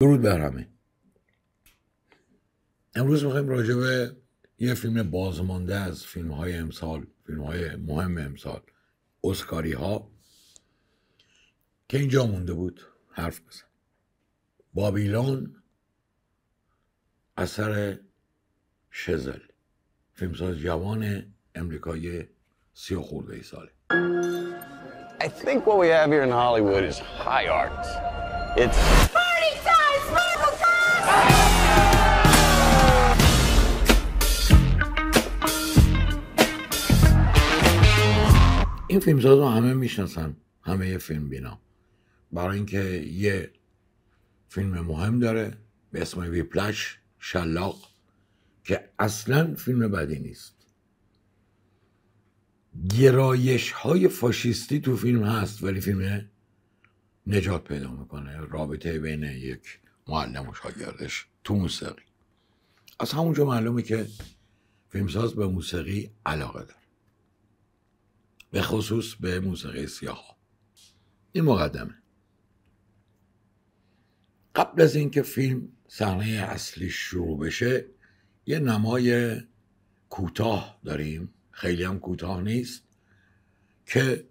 درود بر همه امروز میخوایم راجع به یه فیلم بازمانده از فیلم های امسال فیلم های مهم امسال اسکاری ها که اینجا مونده بود حرف بزن بابیلون اثر شزل فیلمساز جوان امریکایی سی و خورده ای ساله I think what we have here in Hollywood is high art. It's party time! این فیلم رو همه میشناسن همه فیلم بینا برای اینکه یه فیلم مهم داره به اسم ویپلش شلاق که اصلا فیلم بدی نیست گرایش های فاشیستی تو فیلم هست ولی فیلم نجات پیدا میکنه رابطه بین یک معلم و شاگردش تو موسیقی از همونجا معلومه که فیلمساز به موسیقی علاقه دار به خصوص به موسیقی سیاه این مقدمه قبل از اینکه فیلم صحنه اصلی شروع بشه یه نمای کوتاه داریم خیلی هم کوتاه نیست که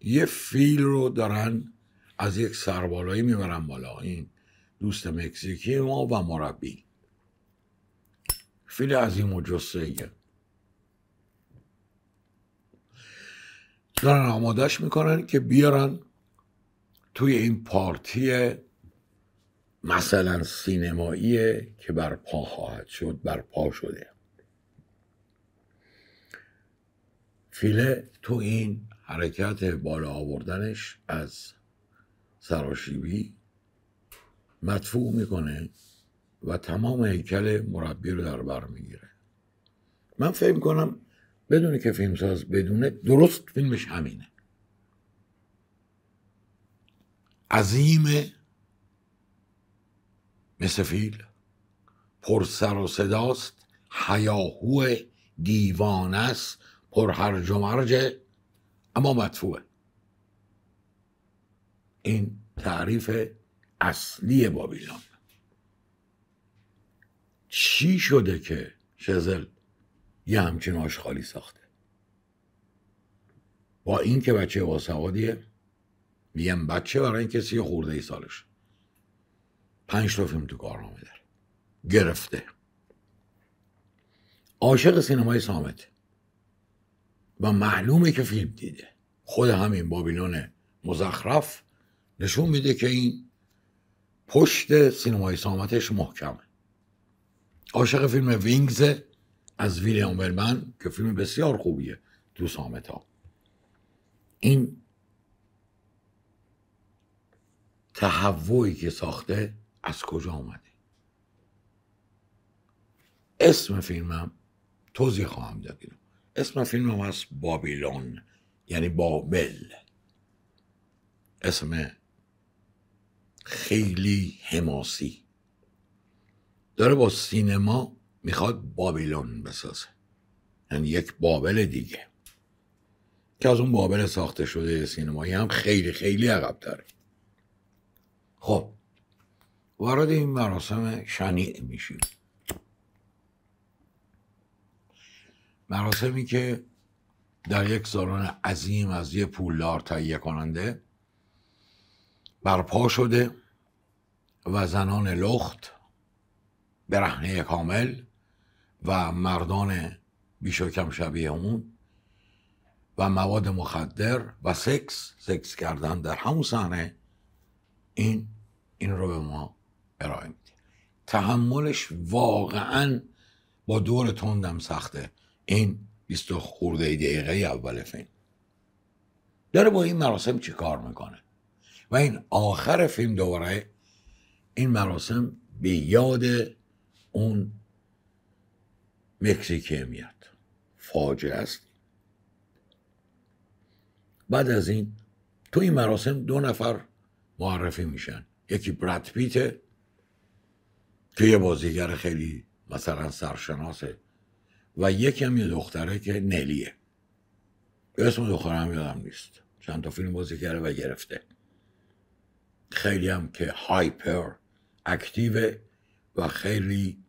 یه فیل رو دارن از یک سربالایی میبرن بالا این دوست مکزیکی ما و مربی فیل عظیم و دارن آمادش میکنن که بیارن توی این پارتی مثلا سینمایی که برپا خواهد شد پا شده فیله تو این حرکت بالا آوردنش از سراشیبی مدفوع میکنه و تمام هیکل مربی رو در بر میگیره من فکر کنم بدونی که فیلمساز بدونه درست فیلمش همینه عظیم مثل فیل سر و صداست حیاهو دیوانه است پر هر و مرجه اما مدفوعه این تعریف اصلی بابیلون چی شده که شزل یه همچین آشخالی ساخته با این که بچه باسوادیه میگم بچه برای این کسی خورده ای سالش پنج تا فیلم تو کارنامه داره گرفته عاشق سینمای سامت و معلومه که فیلم دیده خود همین بابیلون مزخرف نشون میده که این پشت سینمای سامتش محکمه عاشق فیلم وینگز از ویلیام برمن که فیلم بسیار خوبیه تو سامت ها این تحوی که ساخته از کجا آمده اسم فیلمم توضیح خواهم داد اسم فیلمم از بابیلون یعنی بابل اسم خیلی حماسی داره با سینما میخواد بابلون بسازه یعنی یک بابل دیگه که از اون بابل ساخته شده سینمایی هم خیلی خیلی عقب داره خب وارد این مراسم شنیع میشیم مراسمی که در یک سالن عظیم از یه پولدار تهیه کننده برپا شده و زنان لخت برهنه کامل و مردان بیش و کم شبیه اون و مواد مخدر و سکس سکس کردن در همون صحنه این این رو به ما ارائه میده تحملش واقعا با دور تندم سخته این 20 خورده دقیقه اول فیلم داره با این مراسم چی کار میکنه و این آخر فیلم دوباره این مراسم به یاد اون مکزیکی میاد فاجعه است بعد از این تو این مراسم دو نفر معرفی میشن یکی براد پیته که یه بازیگر خیلی مثلا سرشناسه و یکی هم یه دختره که نلیه اسم دخترم یادم نیست چند تا فیلم بازی و گرفته خیلی هم که هایپر اکتیو و خیلی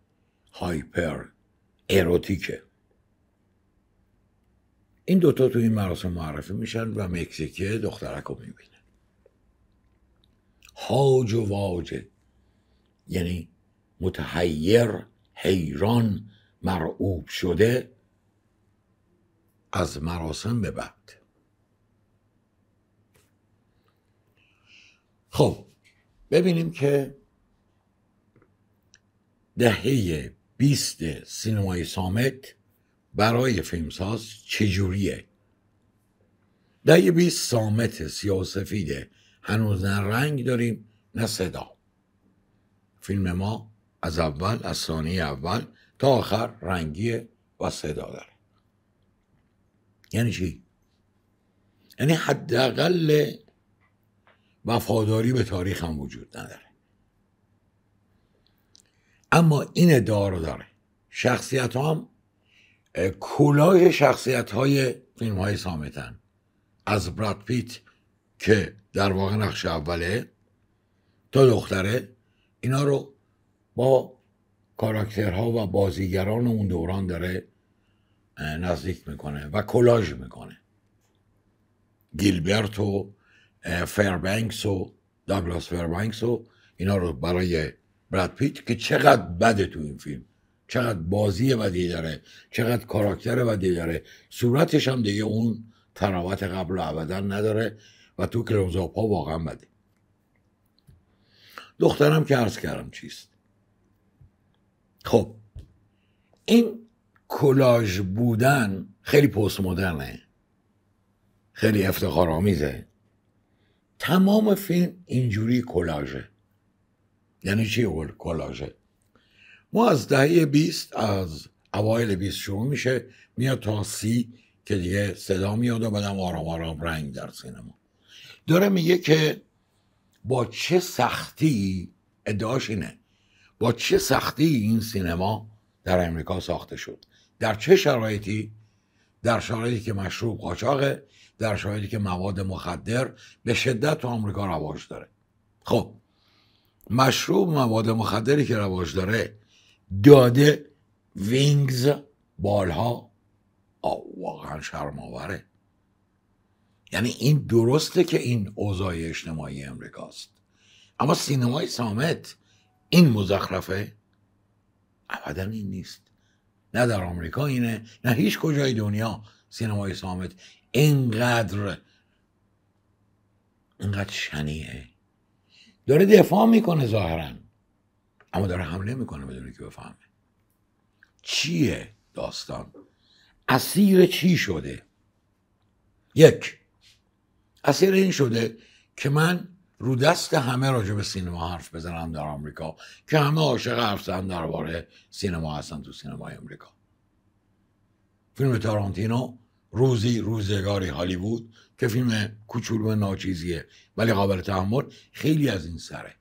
هایپر اروتیکه این دوتا تو این مراسم معرفی میشن و مکزیکی دخترک رو میبینه حاج و واجه یعنی متحیر حیران مرعوب شده از مراسم به بعد خب ببینیم که دهه بیست سینمای سامت برای فیلمساز چجوریه دهه بیست سامت سیاه و سفیده هنوز نه رنگ داریم نه صدا فیلم ما از اول از ثانیه اول تا آخر رنگی و صدا داره یعنی چی؟ یعنی حداقل وفاداری به تاریخ هم وجود نداره اما این ادعا رو داره شخصیت ها هم کلای شخصیت های فیلم های سامتن از براد پیت که در واقع نقش اوله تا دختره اینا رو با کاراکترها و بازیگران اون دوران داره نزدیک میکنه و کلاژ میکنه گیلبرت و فربنکس eh, و داگلاس فربنکس و اینا رو برای براد پیت که چقدر بده تو این فیلم چقدر بازی بدی داره چقدر کاراکتر بدی داره صورتش هم دیگه اون تناوت قبل و ابدا نداره و تو کلوزاپ ها واقعا بده دخترم که عرض کردم چیست خب این کلاژ بودن خیلی پست مدرنه خیلی افتخارآمیزه تمام فیلم اینجوری کلاژه یعنی چی کلاژه ما از دهه 20 از اوایل 20 شروع میشه میاد تا سی که دیگه صدا میاد و بعدم آرام آرام رنگ در سینما داره میگه که با چه سختی ادعاش اینه با چه سختی این سینما در امریکا ساخته شد در چه شرایطی در شرایطی که مشروب قاچاقه در شایدی که مواد مخدر به شدت تو آمریکا رواج داره خب مشروب مواد مخدری که رواج داره داده وینگز بالها واقعا شرم آوره یعنی این درسته که این اوضاع اجتماعی امریکاست اما سینمای سامت این مزخرفه ابدا این نیست نه در آمریکا اینه نه هیچ کجای دنیا سینمای سامت اینقدر اینقدر شنیه داره دفاع میکنه ظاهرا اما داره حمله میکنه بدون که بفهمه چیه داستان اسیر چی شده یک اسیر این شده که من رو دست همه راجع به سینما حرف بزنم در آمریکا که همه عاشق حرف زدن درباره سینما هستن تو سینمای آمریکا فیلم تارانتینو روزی روزگاری هالیوود که فیلم کوچولو ناچیزیه ولی قابل تحمل خیلی از این سره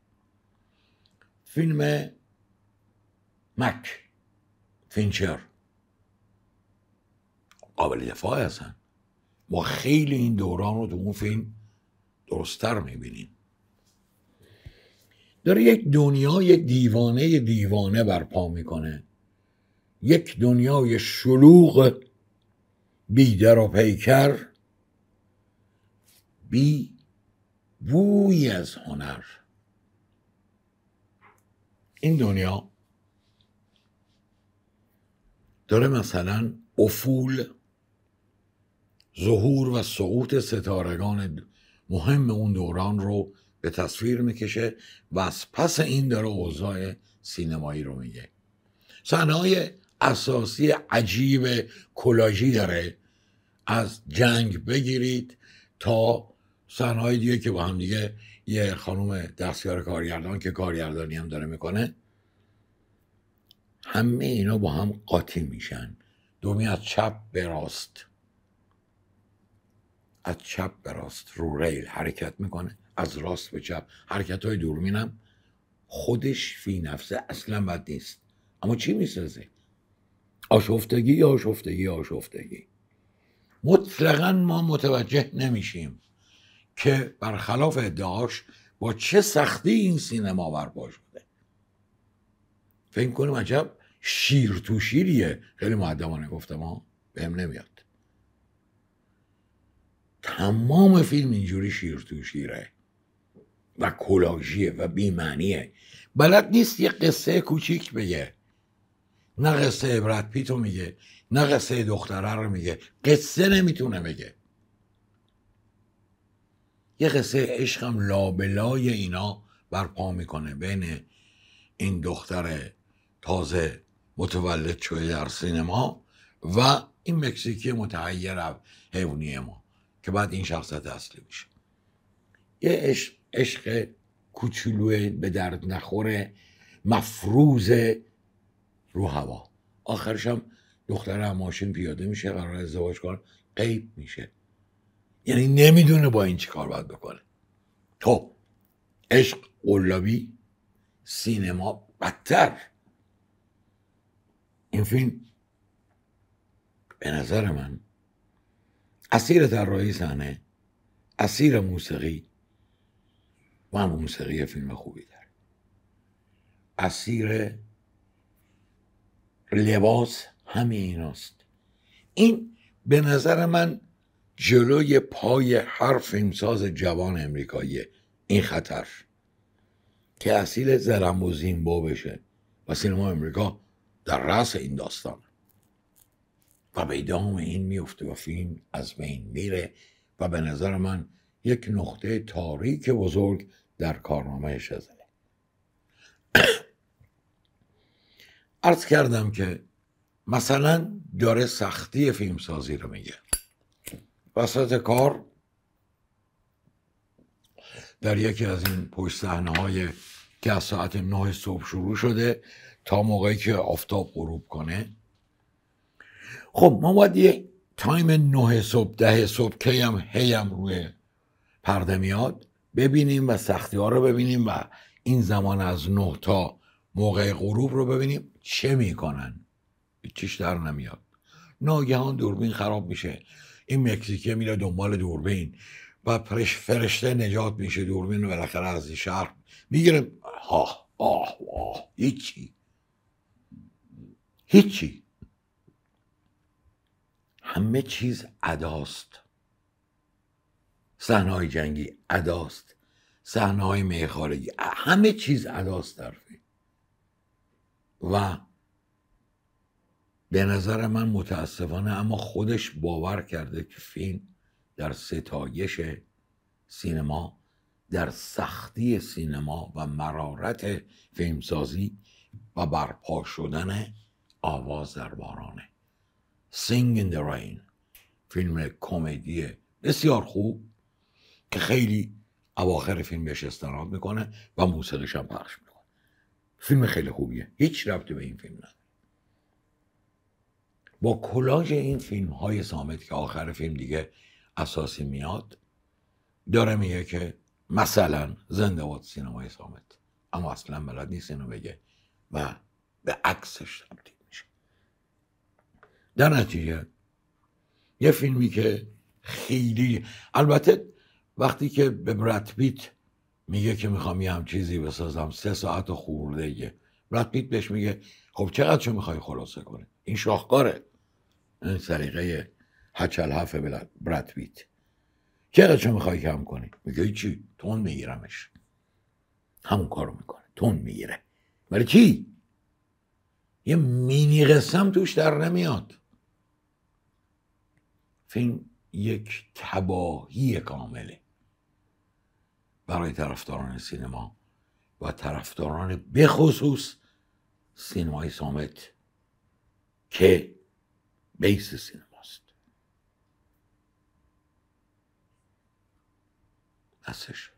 فیلم مک فینچر قابل دفاع هستن ما خیلی این دوران رو تو اون فیلم درستر میبینیم داره یک دنیا دیوانه دیوانه برپا میکنه یک دنیای شلوغ بیدر و پیکر بی بوی از هنر این دنیا داره مثلا افول ظهور و سقوط ستارگان مهم اون دوران رو به تصویر میکشه و از پس این داره اوضاع سینمایی رو میگه صحنه اساسی عجیب کلاژی داره از جنگ بگیرید تا صنایع دیگه که با هم دیگه یه خانوم دستیار کارگردان که کارگردانی هم داره میکنه همه اینا با هم قاطی میشن دومی از چپ به راست از چپ به راست رو ریل حرکت میکنه از راست به چپ حرکت های مینم خودش فی نفسه اصلا بد نیست اما چی میسازه آشفتگی آشفتگی آشفتگی مطلقا ما متوجه نمیشیم که برخلاف ادعاش با چه سختی این سینما برپا شده فکر کنیم عجب شیر تو شیریه خیلی معدمانه گفتم ها بهم نمیاد تمام فیلم اینجوری شیر تو شیره و کلاژیه و بیمعنیه بلد نیست یه قصه کوچیک بگه نه قصه عبرت پیتو میگه نه قصه دختره رو میگه قصه نمیتونه بگه یه قصه عشقم لابلای اینا برپا میکنه بین این دختر تازه متولد شده در سینما و این مکزیکی متحیر حیونی ما که بعد این شخصت اصلی میشه یه عشق, عشق کوچولو به درد نخوره مفروض رو هوا آخرش هم هم ماشین پیاده میشه قرار ازدواج کنن قیب میشه یعنی نمیدونه با این چی کار باید بکنه تو عشق قلابی سینما بدتر این فیلم به نظر من اسیر طراحی سحنه اسیر موسیقی و موسیقی فیلم خوبی داره اسیر لباس همه ایناست این به نظر من جلوی پای هر فیلمساز جوان امریکایی این خطر که اصیل زرم و بشه و سینما امریکا در رأس این داستان و به این میفته و فیلم از بین میره و به نظر من یک نقطه تاریک بزرگ در کارنامه شزنه عرض کردم که مثلا داره سختی فیلمسازی رو میگه وسط کار در یکی از این پشت صحنه های که از ساعت نه صبح شروع شده تا موقعی که آفتاب غروب کنه خب ما باید یه تایم نه صبح ده صبح که هم هیم روی پرده میاد ببینیم و سختی ها رو ببینیم و این زمان از نه تا موقع غروب رو ببینیم چه میکنن چیش در نمیاد ناگهان دوربین خراب میشه این مکزیکه میره دنبال دوربین و پرش فرشته نجات میشه دوربین و بالاخره از این شهر میگیره آه آه آه هیچی هیچی همه چیز اداست صحنه جنگی اداست صحنه های میخارگی همه چیز اداست در و به نظر من متاسفانه اما خودش باور کرده که فیلم در ستایش سینما در سختی سینما و مرارت فیلمسازی و برپا شدن آواز در بارانه Sing in the Rain فیلم کمدی بسیار خوب که خیلی اواخر فیلم بهش استناد میکنه و موسیقیش هم پخش میکنه فیلم خیلی خوبیه هیچ ربطی به این فیلم نداره با کلاژ این فیلم های سامت که آخر فیلم دیگه اساسی میاد داره میگه که مثلا زنده باد سینمای سامت اما اصلا بلد نیست اینو بگه و به عکسش تبدیل میشه در نتیجه یه فیلمی که خیلی البته وقتی که به برد میگه که میخوام یه هم چیزی بسازم سه ساعت خورده یه بعد پیت بهش میگه خب چقدر چه میخوای خلاصه کنه این شاهکاره این سریقه هچل هفه پیت چقدر چه میخوای کم کنی میگه چی تون میگیرمش همون کارو میکنه تون میگیره ولی چی یه مینی قسم توش در نمیاد فیلم یک تباهی کامله برای طرفداران سینما و طرفداران بخصوص سینمای سامت که بیس سینماست دستش